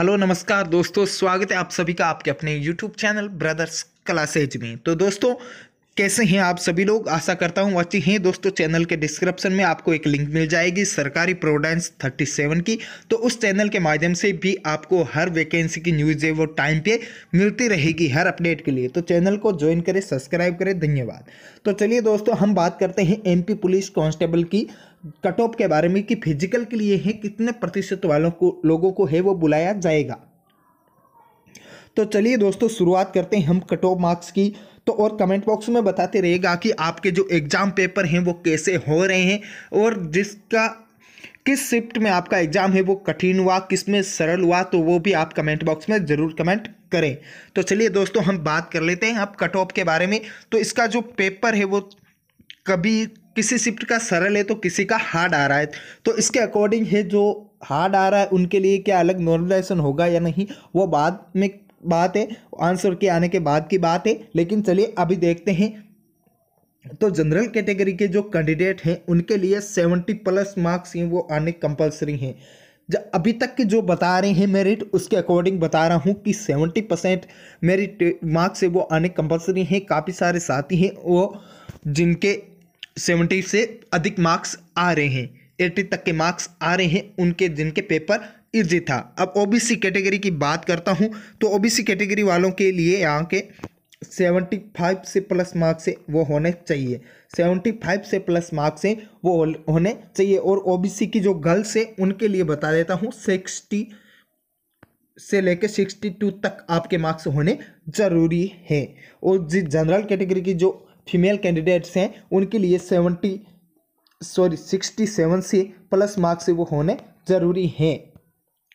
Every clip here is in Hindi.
हेलो नमस्कार दोस्तों स्वागत है आप सभी का आपके अपने यूट्यूब चैनल ब्रदर्स क्लासेज में तो दोस्तों कैसे हैं आप सभी लोग आशा करता हूं अच्छी हैं दोस्तों चैनल के डिस्क्रिप्शन में आपको एक लिंक मिल जाएगी सरकारी प्रोविडेंस 37 की तो उस चैनल के माध्यम से भी आपको हर वैकेंसी की न्यूज़ है वो टाइम पे मिलती रहेगी हर अपडेट के लिए तो चैनल को ज्वाइन करें सब्सक्राइब करें धन्यवाद तो चलिए दोस्तों हम बात करते हैं एम पुलिस कॉन्स्टेबल की कट ऑफ के बारे में कि फिजिकल के लिए है कितने प्रतिशत वालों को लोगों को है वो बुलाया जाएगा तो चलिए दोस्तों शुरुआत करते हैं हम कट ऑफ मार्क्स की तो और कमेंट बॉक्स में बताते रहेगा कि आपके जो एग्ज़ाम पेपर हैं वो कैसे हो रहे हैं और जिसका किस शिफ्ट में आपका एग्ज़ाम है वो कठिन हुआ किस में सरल हुआ तो वो भी आप कमेंट बॉक्स में ज़रूर कमेंट करें तो चलिए दोस्तों हम बात कर लेते हैं आप कट ऑफ के बारे में तो इसका जो पेपर है वो कभी किसी शिफ्ट का सरल है तो किसी का हार्ड आ रहा है तो इसके अकॉर्डिंग है जो हार्ड आ रहा है उनके लिए क्या अलग नॉर्मलाइजेशन होगा या नहीं वो बाद में बात है आंसर के आने के बाद की बात है लेकिन चलिए अभी देखते हैं तो जनरल कैटेगरी के जो कैंडिडेट हैं उनके लिए सेवेंटी प्लस मार्क्स हैं वो आने कंपलसरी हैं जब अभी तक के जो बता रहे हैं मेरिट उसके अकॉर्डिंग बता रहा हूँ कि सेवेंटी परसेंट मेरिट मार्क्स है वो आने कंपलसरी हैं काफ़ी सारे साथी हैं वो जिनके सेवेंटी से अधिक मार्क्स आ रहे हैं एट्टी तक के मार्क्स आ रहे हैं उनके जिनके पेपर इजी था अब ओबीसी कैटेगरी की बात करता हूँ तो ओबीसी कैटेगरी वालों के लिए यहाँ के सेवेंटी फाइव से प्लस मार्क्स से वो होने चाहिए सेवेंटी फाइव से प्लस मार्क्स से वो होने चाहिए और ओबीसी की जो गर्ल्स है उनके लिए बता देता हूँ सिक्सटी से लेकर सिक्सटी टू तक आपके मार्क्स होने ज़रूरी हैं और जिस जनरल कैटेगरी की जो फीमेल कैंडिडेट्स हैं उनके लिए सेवेंटी सॉरी सिक्सटी सेवन से प्लस मार्क्स से वो होने ज़रूरी हैं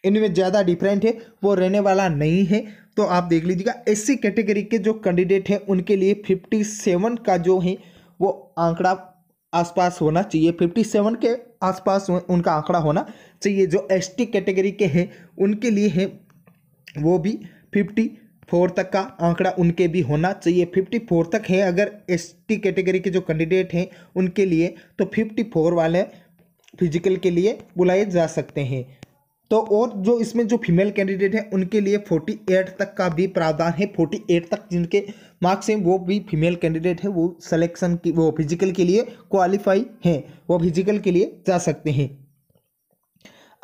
इनमें ज़्यादा डिफरेंट है वो रहने वाला नहीं है तो आप देख लीजिएगा एस कैटेगरी के जो कैंडिडेट हैं उनके लिए फिफ्टी सेवन का जो है वो आंकड़ा आसपास होना चाहिए फिफ्टी सेवन के आसपास उनका आंकड़ा होना चाहिए जो एस कैटेगरी के हैं उनके लिए है वो भी फिफ्टी फोर तक का आंकड़ा उनके भी होना चाहिए फिफ्टी फोर तक है अगर एस कैटेगरी के जो कैंडिडेट हैं उनके लिए तो फिफ्टी फोर वाले फिजिकल के लिए बुलाए जा सकते हैं तो और जो इसमें जो फीमेल कैंडिडेट है उनके लिए 48 तक का भी प्रावधान है 48 तक जिनके मार्क्स हैं वो भी फीमेल कैंडिडेट है वो सिलेक्शन की वो फिजिकल के लिए क्वालिफाई हैं वो फिजिकल के लिए जा सकते हैं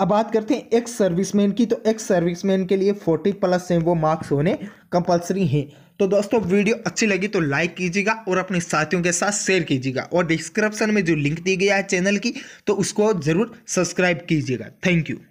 अब बात करते हैं एक्स सर्विसमैन की तो एक्स सर्विसमैन के लिए फोर्टी प्लस हैं वो मार्क्स होने कंपलसरी हैं तो दोस्तों वीडियो अच्छी लगी तो लाइक कीजिएगा और अपने साथियों के साथ शेयर कीजिएगा और डिस्क्रिप्शन में जो लिंक दी गया है चैनल की तो उसको ज़रूर सब्सक्राइब कीजिएगा थैंक यू